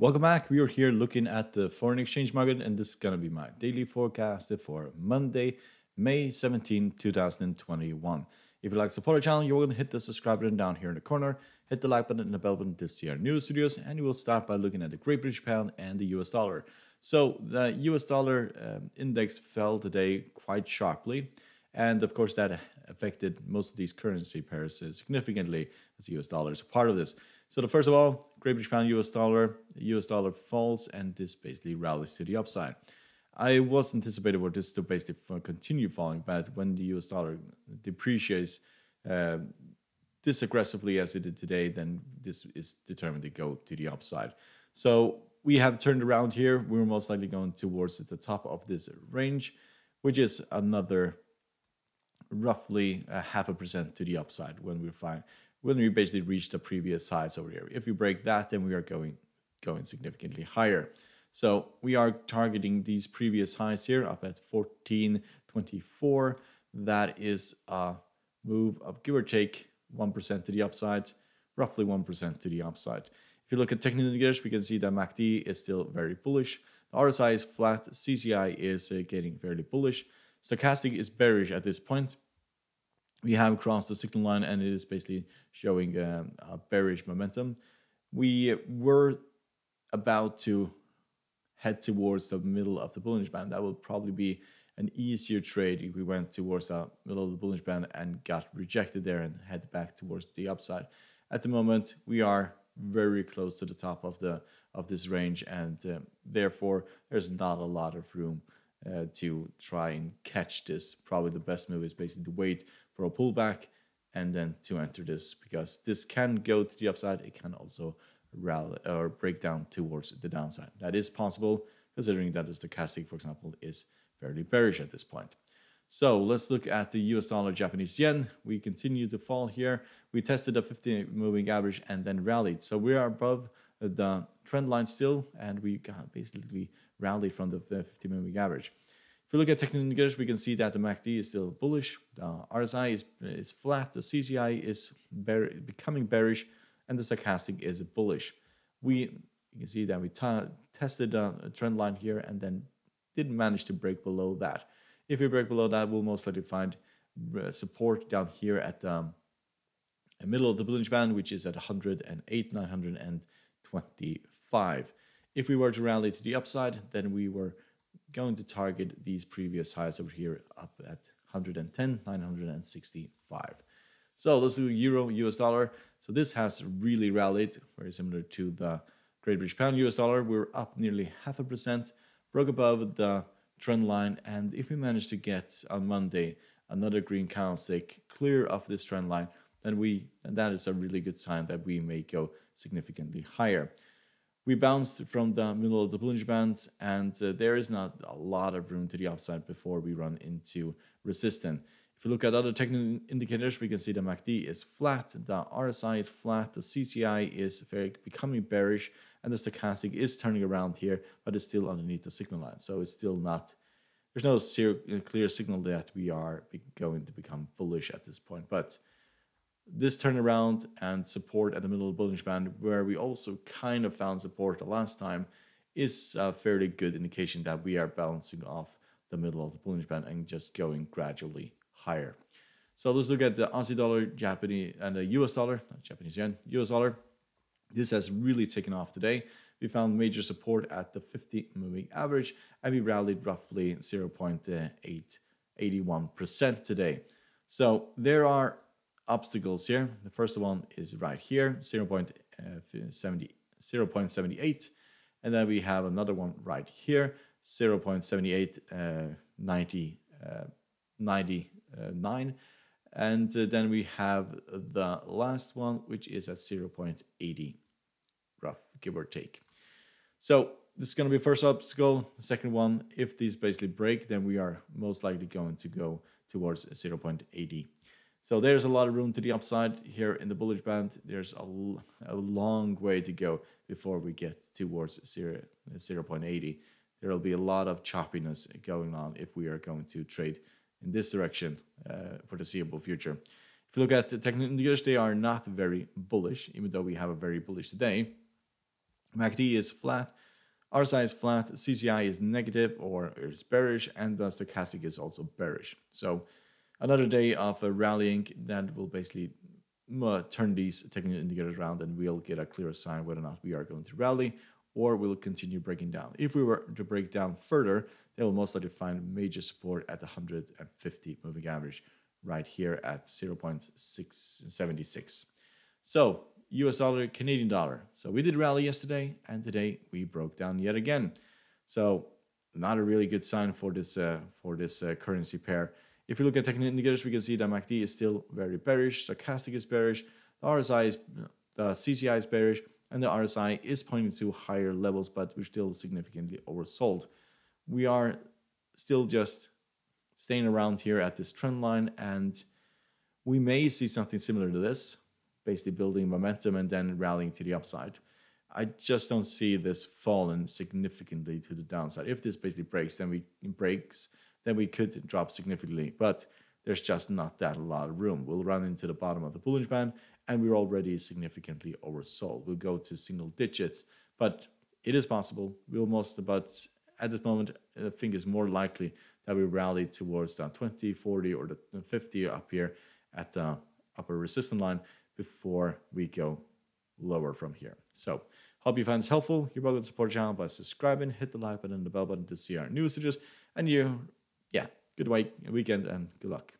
Welcome back. We are here looking at the foreign exchange market, and this is going to be my daily forecast for Monday, May 17, 2021. If you like to support our channel, you're going to hit the subscribe button down here in the corner, hit the like button and the bell button to see our new studios, and we will start by looking at the Great British Pound and the US dollar. So the US dollar um, index fell today quite sharply, and of course that affected most of these currency pairs significantly as the US dollar is a part of this. So the, first of all, Great British pound, US dollar, US dollar falls, and this basically rallies to the upside. I was anticipating for this to basically continue falling, but when the US dollar depreciates uh, this aggressively as it did today, then this is determined to go to the upside. So we have turned around here. We're most likely going towards the top of this range, which is another roughly a half a percent to the upside when we find when we basically reach the previous highs over here. If we break that, then we are going, going significantly higher. So we are targeting these previous highs here up at 1424. That is a move of give or take 1% to the upside, roughly 1% to the upside. If you look at technical indicators, we can see that MACD is still very bullish. The RSI is flat. CCI is uh, getting fairly bullish. Stochastic is bearish at this point, we have crossed the signal line and it is basically showing a, uh, a bearish momentum. We were about to head towards the middle of the bullish band. That would probably be an easier trade if we went towards the middle of the bullish band and got rejected there and head back towards the upside. At the moment, we are very close to the top of the of this range, and uh, therefore there's not a lot of room uh, to try and catch this. Probably the best move is basically to wait for a pullback and then to enter this because this can go to the upside. It can also rally or break down towards the downside. That is possible considering that the stochastic, for example, is fairly bearish at this point. So let's look at the US dollar Japanese yen. We continue to fall here. We tested the 50 moving average and then rallied. So we are above the trend line still, and we basically rallied from the 50 moving average. If we look at technical indicators, we can see that the MACD is still bullish, the RSI is, is flat, the CCI is bear, becoming bearish, and the stochastic is bullish. We you can see that we tested a trend line here and then didn't manage to break below that. If we break below that, we'll most likely find uh, support down here at um, the middle of the bullish Band, which is at 108, 925. If we were to rally to the upside, then we were going to target these previous highs over here up at 110, 965. So let's do Euro, US dollar. So this has really rallied, very similar to the Great British Pound, US dollar. We're up nearly half a percent, broke above the trend line. And if we manage to get on Monday another green candlestick clear of this trend line, then we and that is a really good sign that we may go significantly higher we bounced from the middle of the Bollinger Band and uh, there is not a lot of room to the upside before we run into resistance. If we look at other technical indicators, we can see the MACD is flat, the RSI is flat, the CCI is very becoming bearish, and the stochastic is turning around here, but it's still underneath the signal line. So it's still not, there's no clear signal that we are going to become bullish at this point. But this turnaround and support at the middle of the bullish band, where we also kind of found support the last time, is a fairly good indication that we are balancing off the middle of the bullish band and just going gradually higher. So let's look at the Aussie dollar, Japanese, and the US dollar, not Japanese yen, US dollar. This has really taken off today. We found major support at the 50 moving average and we rallied roughly 0.881% today. So there are obstacles here. The first one is right here, 0 uh, 0.70, 0 0.78. And then we have another one right here, 0 0.78, uh, 90, uh, 99. And uh, then we have the last one, which is at 0 0.80, rough, give or take. So this is going to be first obstacle. The second one, if these basically break, then we are most likely going to go towards 0 0.80 so there's a lot of room to the upside here in the bullish band. There's a, a long way to go before we get towards 0, 0.80. There will be a lot of choppiness going on if we are going to trade in this direction uh, for the foreseeable future. If you look at the technical indicators, they are not very bullish, even though we have a very bullish today. MACD is flat, RSI is flat, CCI is negative or is bearish, and the stochastic is also bearish. So another day of uh, rallying that will basically uh, turn these technical indicators around and we'll get a clearer sign whether or not we are going to rally or we'll continue breaking down. If we were to break down further, they will most likely find major support at the 150 moving average right here at 0.676. So US dollar, Canadian dollar. So we did rally yesterday and today we broke down yet again. So not a really good sign for this uh, for this uh, currency pair. If you look at technical indicators, we can see that MACD is still very bearish, stochastic is bearish, the RSI is, the CCI is bearish, and the RSI is pointing to higher levels, but we're still significantly oversold. We are still just staying around here at this trend line, and we may see something similar to this, basically building momentum and then rallying to the upside. I just don't see this falling significantly to the downside. If this basically breaks, then we breaks, then we could drop significantly. But there's just not that a lot of room. We'll run into the bottom of the Bullish Band and we're already significantly oversold. We'll go to single digits, but it is possible. We'll most about at this moment, I think it's more likely that we rally towards the 20, 40, or the 50 up here at the upper resistance line before we go lower from here. So hope you find this helpful. You're welcome to support the channel by subscribing, hit the like button and the bell button to see our newest videos, and you yeah, good week, weekend, and good luck.